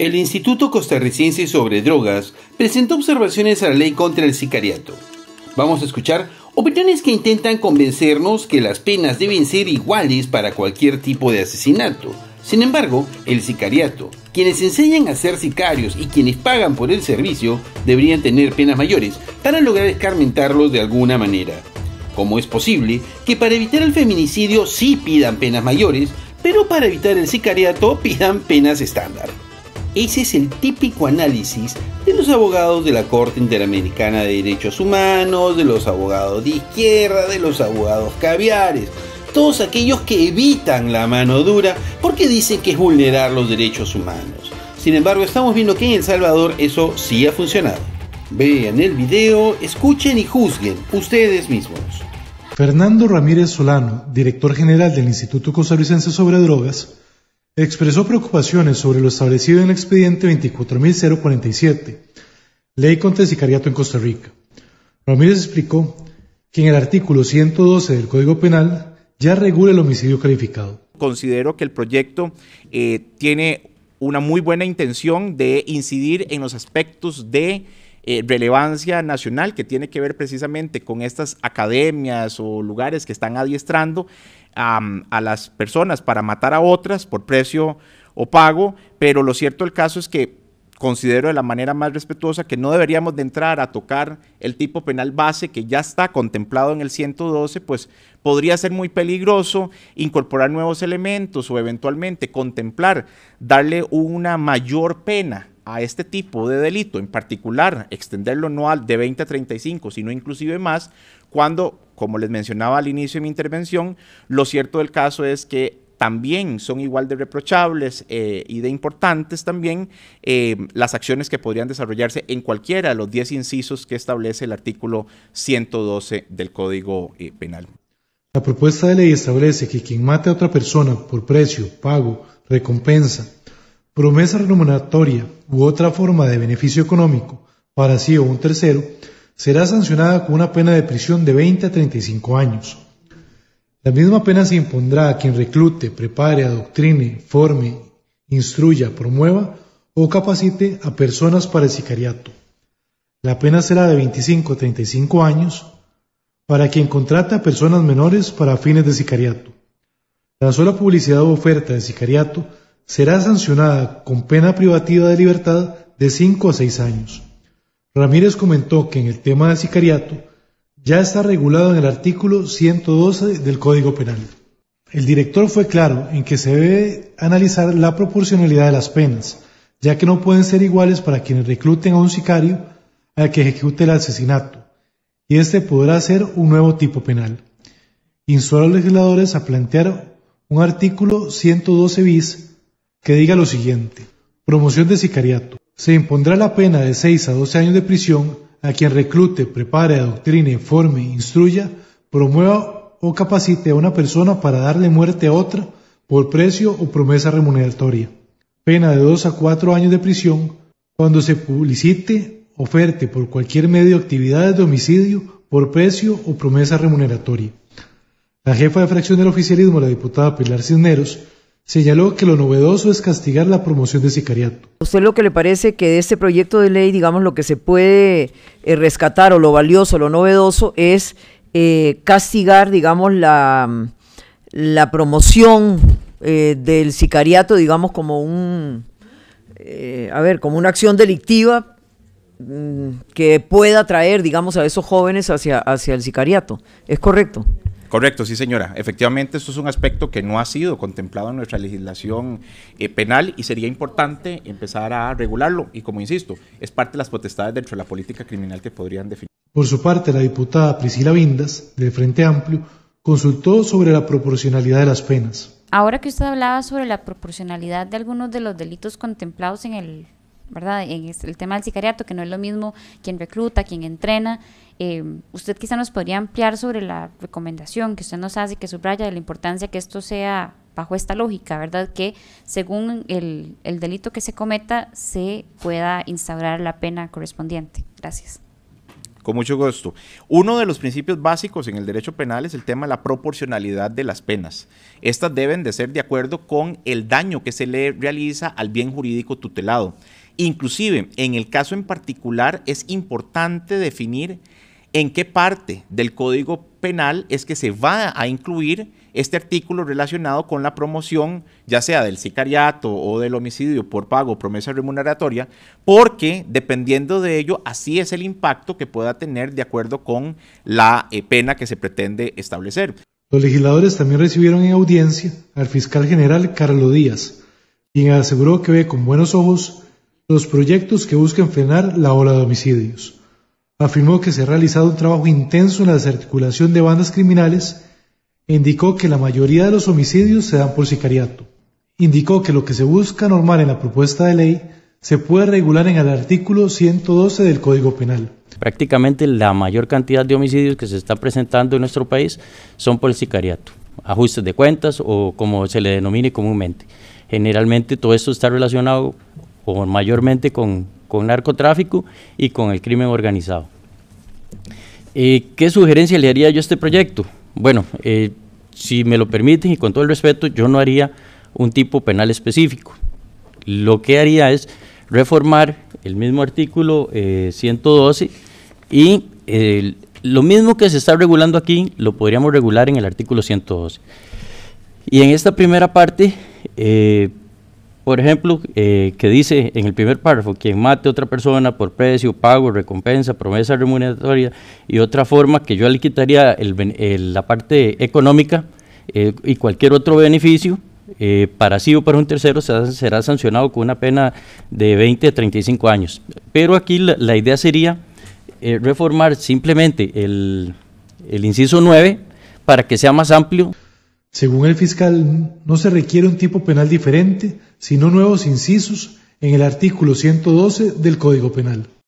El Instituto Costarricense sobre Drogas presentó observaciones a la ley contra el sicariato. Vamos a escuchar opiniones que intentan convencernos que las penas deben ser iguales para cualquier tipo de asesinato. Sin embargo, el sicariato, quienes enseñan a ser sicarios y quienes pagan por el servicio, deberían tener penas mayores para lograr escarmentarlos de alguna manera. ¿Cómo es posible que para evitar el feminicidio sí pidan penas mayores, pero para evitar el sicariato pidan penas estándar? Ese es el típico análisis de los abogados de la Corte Interamericana de Derechos Humanos, de los abogados de izquierda, de los abogados caviares, todos aquellos que evitan la mano dura porque dicen que es vulnerar los derechos humanos. Sin embargo, estamos viendo que en El Salvador eso sí ha funcionado. Vean el video, escuchen y juzguen ustedes mismos. Fernando Ramírez Solano, director general del Instituto Costarricense sobre Drogas, expresó preocupaciones sobre lo establecido en el expediente 24.047, ley contra el sicariato en Costa Rica. Ramírez explicó que en el artículo 112 del Código Penal ya regula el homicidio calificado. Considero que el proyecto eh, tiene una muy buena intención de incidir en los aspectos de eh, relevancia nacional que tiene que ver precisamente con estas academias o lugares que están adiestrando a las personas para matar a otras por precio o pago, pero lo cierto del caso es que considero de la manera más respetuosa que no deberíamos de entrar a tocar el tipo penal base que ya está contemplado en el 112, pues podría ser muy peligroso incorporar nuevos elementos o eventualmente contemplar darle una mayor pena a este tipo de delito, en particular extenderlo no al de 20 a 35, sino inclusive más, cuando como les mencionaba al inicio de mi intervención, lo cierto del caso es que también son igual de reprochables eh, y de importantes también eh, las acciones que podrían desarrollarse en cualquiera de los 10 incisos que establece el artículo 112 del Código eh, Penal. La propuesta de ley establece que quien mate a otra persona por precio, pago, recompensa, promesa remuneratoria u otra forma de beneficio económico para sí o un tercero, será sancionada con una pena de prisión de 20 a 35 años. La misma pena se impondrá a quien reclute, prepare, adoctrine, forme, instruya, promueva o capacite a personas para el sicariato. La pena será de 25 a 35 años para quien contrate a personas menores para fines de sicariato. La sola publicidad o oferta de sicariato será sancionada con pena privativa de libertad de 5 a 6 años. Ramírez comentó que en el tema del sicariato ya está regulado en el artículo 112 del Código Penal. El director fue claro en que se debe analizar la proporcionalidad de las penas, ya que no pueden ser iguales para quienes recluten a un sicario al que ejecute el asesinato, y este podrá ser un nuevo tipo penal. Insuló a los legisladores a plantear un artículo 112 bis que diga lo siguiente, promoción de sicariato se impondrá la pena de 6 a 12 años de prisión a quien reclute, prepare, adoctrine, informe, instruya, promueva o capacite a una persona para darle muerte a otra por precio o promesa remuneratoria. Pena de 2 a 4 años de prisión cuando se publicite, oferte por cualquier medio actividades de homicidio por precio o promesa remuneratoria. La jefa de fracción del oficialismo, la diputada Pilar Cisneros, señaló que lo novedoso es castigar la promoción de sicariato. usted lo que le parece que de este proyecto de ley, digamos, lo que se puede eh, rescatar o lo valioso, lo novedoso, es eh, castigar, digamos, la, mm, promoción eh, del sicariato, digamos, como un, a ver, como una acción delictiva mm, que pueda atraer, digamos, a esos jóvenes hacia, hacia el sicariato. ¿Es correcto? Correcto, sí señora. Efectivamente, esto es un aspecto que no ha sido contemplado en nuestra legislación eh, penal y sería importante empezar a regularlo. Y como insisto, es parte de las potestades dentro de la política criminal que podrían definir. Por su parte, la diputada Priscila Vindas, del Frente Amplio, consultó sobre la proporcionalidad de las penas. Ahora que usted hablaba sobre la proporcionalidad de algunos de los delitos contemplados en el ¿verdad? En el tema del sicariato, que no es lo mismo quien recluta, quien entrena. Eh, usted quizá nos podría ampliar sobre la recomendación que usted nos hace, que subraya de la importancia que esto sea bajo esta lógica, ¿verdad? Que según el, el delito que se cometa, se pueda instaurar la pena correspondiente. Gracias. Con mucho gusto. Uno de los principios básicos en el derecho penal es el tema de la proporcionalidad de las penas. Estas deben de ser de acuerdo con el daño que se le realiza al bien jurídico tutelado. Inclusive, en el caso en particular, es importante definir en qué parte del Código Penal es que se va a incluir este artículo relacionado con la promoción, ya sea del sicariato o del homicidio por pago o promesa remuneratoria, porque dependiendo de ello, así es el impacto que pueda tener de acuerdo con la eh, pena que se pretende establecer. Los legisladores también recibieron en audiencia al fiscal general Carlos Díaz, quien aseguró que ve con buenos ojos los proyectos que buscan frenar la ola de homicidios. Afirmó que se ha realizado un trabajo intenso en la desarticulación de bandas criminales indicó que la mayoría de los homicidios se dan por sicariato. Indicó que lo que se busca normal en la propuesta de ley se puede regular en el artículo 112 del Código Penal. Prácticamente la mayor cantidad de homicidios que se está presentando en nuestro país son por sicariato, ajustes de cuentas o como se le denomine comúnmente. Generalmente todo esto está relacionado o mayormente con, con narcotráfico y con el crimen organizado. Eh, ¿Qué sugerencia le haría yo a este proyecto? Bueno, eh, si me lo permiten y con todo el respeto, yo no haría un tipo penal específico. Lo que haría es reformar el mismo artículo 112 eh, y lo mismo que se está regulando aquí lo podríamos regular en el artículo 112. Y en esta primera parte eh, por ejemplo, eh, que dice en el primer párrafo, quien mate a otra persona por precio, pago, recompensa, promesa remuneratoria y otra forma que yo le quitaría la parte económica eh, y cualquier otro beneficio, eh, para sí o para un tercero será, sancionado con una pena de 20 a 35 años. Pero aquí la, idea sería reformar simplemente el, el inciso 9 para que sea más amplio. Según el fiscal, no se requiere un tipo penal diferente, sino nuevos incisos en el artículo 112 del Código Penal.